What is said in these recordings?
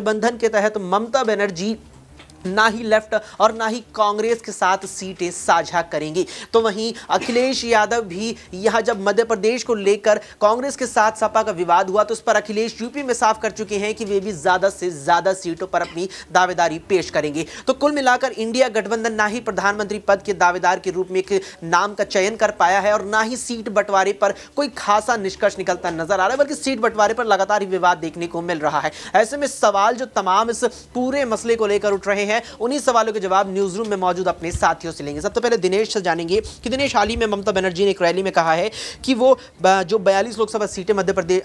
बंधन के तहत ममता बनर्जी ना ही लेफ्ट और ना ही कांग्रेस के साथ सीटें साझा करेंगी तो वहीं अखिलेश यादव भी यहां जब मध्य प्रदेश को लेकर कांग्रेस के साथ सपा का विवाद हुआ तो उस पर अखिलेश यूपी में साफ कर चुके हैं कि वे भी ज्यादा से ज्यादा सीटों पर अपनी दावेदारी पेश करेंगे तो कुल मिलाकर इंडिया गठबंधन ना ही प्रधानमंत्री पद के दावेदार के रूप में एक नाम का चयन कर पाया है और ना ही सीट बंटवारे पर कोई खासा निष्कर्ष निकलता नजर आ रहा है बल्कि सीट बंटवारे पर लगातार ही विवाद देखने को मिल रहा है ऐसे में सवाल जो तमाम इस पूरे मसले को लेकर उठ रहे हैं हैं उन्हीं सवालों के जवाब न्यूज रूम में मौजूद अपने साथियों से लेंगे सबसे पहले दिनेश से जानेंगे कि दिनेश हाल ही में ममता बनर्जी ने एक रैली में कहा है कि वो जो बयालीस लोकसभा सीटें मध्य प्रदेश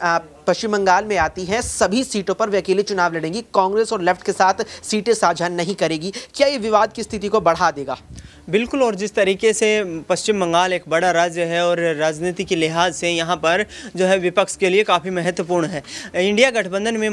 पश्चिम बंगाल में आती हैं सभी सीटों पर वे अकेले चुनाव लड़ेंगी कांग्रेस और लेफ्ट के साथ सीटें साझा नहीं करेगी क्या ये विवाद की स्थिति को बढ़ा देगा बिल्कुल और जिस तरीके से पश्चिम बंगाल एक बड़ा राज्य है और राजनीति के लिहाज से यहाँ पर जो है विपक्ष के लिए काफ़ी महत्वपूर्ण है इंडिया गठबंधन में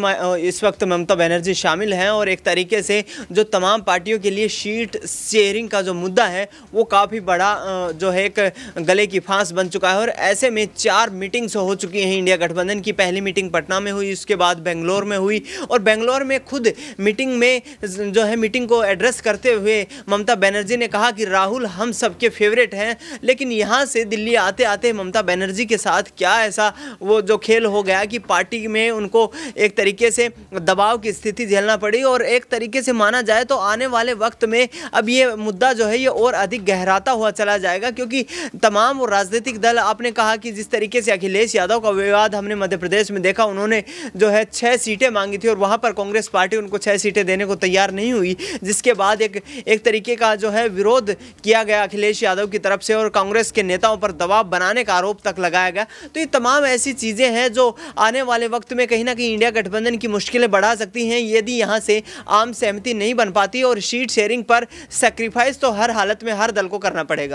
इस वक्त ममता बनर्जी शामिल हैं और एक तरीके से जो तमाम पार्टियों के लिए शीट शेयरिंग का जो मुद्दा है वो काफ़ी बड़ा जो है एक गले की फांस बन चुका है और ऐसे में चार मीटिंग्स हो चुकी हैं इंडिया गठबंधन की पहली मीटिंग पटना में हुई उसके बाद बेंगलोर में हुई और बेंगलोर में खुद मीटिंग में जो है मीटिंग को एड्रेस करते हुए ममता बनर्जी ने कहा कि कि राहुल हम सबके फेवरेट हैं लेकिन यहाँ से दिल्ली आते आते ममता बनर्जी के साथ क्या ऐसा वो जो खेल हो गया कि पार्टी में उनको एक तरीके से दबाव की स्थिति झेलना पड़ी और एक तरीके से माना जाए तो आने वाले वक्त में अब ये मुद्दा जो है ये और अधिक गहराता हुआ चला जाएगा क्योंकि तमाम राजनीतिक दल आपने कहा कि जिस तरीके से अखिलेश यादव का विवाद हमने मध्य प्रदेश में देखा उन्होंने जो है छः सीटें मांगी थी और वहाँ पर कांग्रेस पार्टी उनको छः सीटें देने को तैयार नहीं हुई जिसके बाद एक एक तरीके का जो है विरोध किया गया अखिलेश यादव की तरफ से और कांग्रेस के नेताओं पर दबाव बनाने का आरोप तक लगाया गया तो ये तमाम ऐसी चीज़ें हैं जो आने वाले वक्त में कहीं ना कहीं इंडिया गठबंधन की मुश्किलें बढ़ा सकती हैं यदि यहाँ से आम सहमति नहीं बन पाती और सीट शेयरिंग पर सेक्रीफाइस तो हर हालत में हर दल को करना पड़ेगा